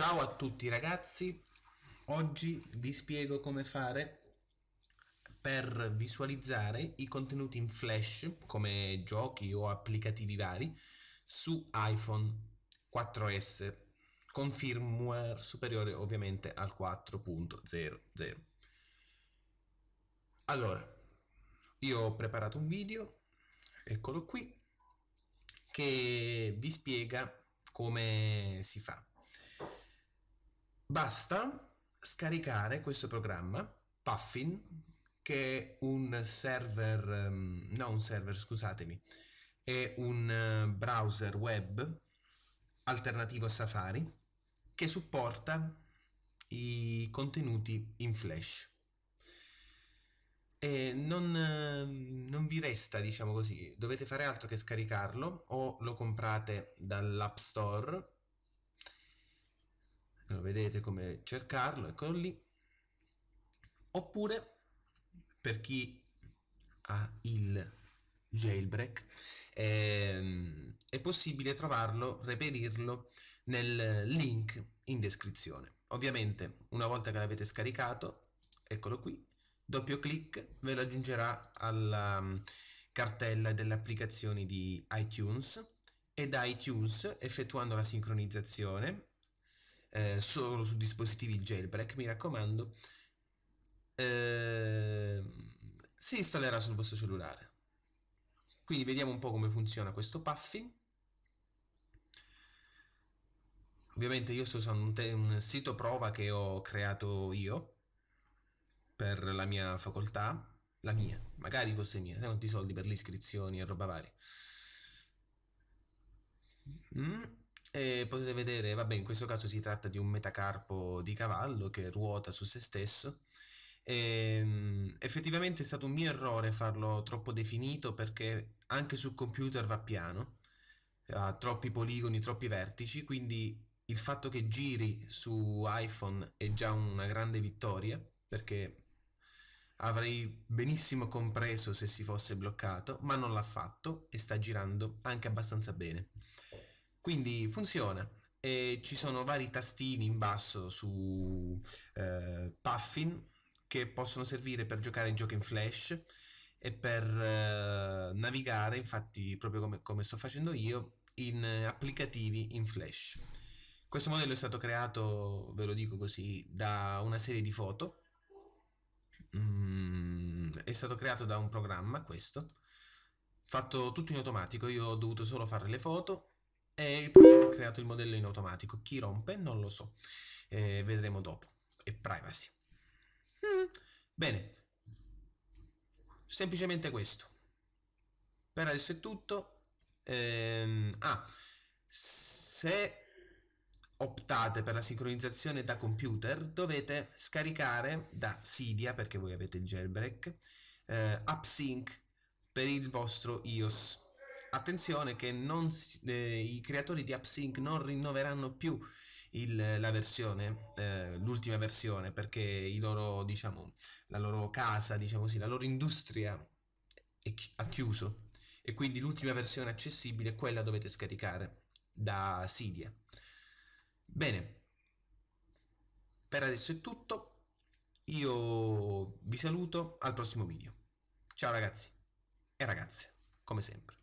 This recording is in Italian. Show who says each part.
Speaker 1: Ciao a tutti ragazzi, oggi vi spiego come fare per visualizzare i contenuti in flash come giochi o applicativi vari su iPhone 4S con firmware superiore ovviamente al 4.00. Allora, io ho preparato un video, eccolo qui, che vi spiega come si fa Basta scaricare questo programma, Puffin, che è un server, um, no un server, scusatemi, è un eh, browser web alternativo a Safari che supporta i contenuti in Flash. E non, ehm, non, vi resta, diciamo così, dovete fare altro che scaricarlo o lo comprate dall'App Store eh, vedete come cercarlo, eccolo lì, oppure per chi ha il jailbreak è, ehm, è possibile trovarlo, reperirlo nel link in descrizione. Ovviamente una volta che l'avete scaricato, eccolo qui, doppio clic ve lo aggiungerà alla mm, cartella delle applicazioni di iTunes e da iTunes effettuando la sincronizzazione eh, solo su dispositivi jailbreak, mi raccomando, eh, si installerà sul vostro cellulare. Quindi vediamo un po' come funziona questo puffing. Ovviamente io sto usando un, un sito prova che ho creato io per la mia facoltà, la mia, magari fosse mia, sai quanti soldi per le iscrizioni e roba varia. Mm. E potete vedere, vabbè, in questo caso si tratta di un metacarpo di cavallo che ruota su se stesso. E, ehm, effettivamente è stato un mio errore farlo troppo definito perché anche sul computer va piano, ha troppi poligoni, troppi vertici, quindi il fatto che giri su iPhone è già una grande vittoria perché avrei benissimo compreso se si fosse bloccato, ma non l'ha fatto e sta girando anche abbastanza bene. Quindi funziona. E ci sono vari tastini in basso su eh, Puffin che possono servire per giocare in giochi in flash e per eh, navigare, infatti proprio come, come, sto facendo io, in applicativi in flash. Questo modello è stato creato, ve lo dico così, da una serie di foto. Mm, è stato creato da un programma questo, fatto tutto in automatico, io ho dovuto solo fare le foto e poi ho creato il modello in automatico. Chi rompe non lo so, eh, vedremo dopo. E privacy. Mm. Bene, semplicemente questo. Per adesso è tutto. Ehm, ah, se optate per la sincronizzazione da computer dovete scaricare da Cydia, perché voi avete il jailbreak, eh, AppSync per il vostro iOS Attenzione che non, eh, i creatori di AppSync non rinnoveranno più il, la versione, eh, l'ultima versione, perché loro, diciamo, la loro casa, diciamo così, la loro industria chi ha chiuso e quindi l'ultima versione accessibile è quella dovete scaricare da Sidia. Bene, per adesso è tutto, io vi saluto al prossimo video. Ciao ragazzi e ragazze, come sempre.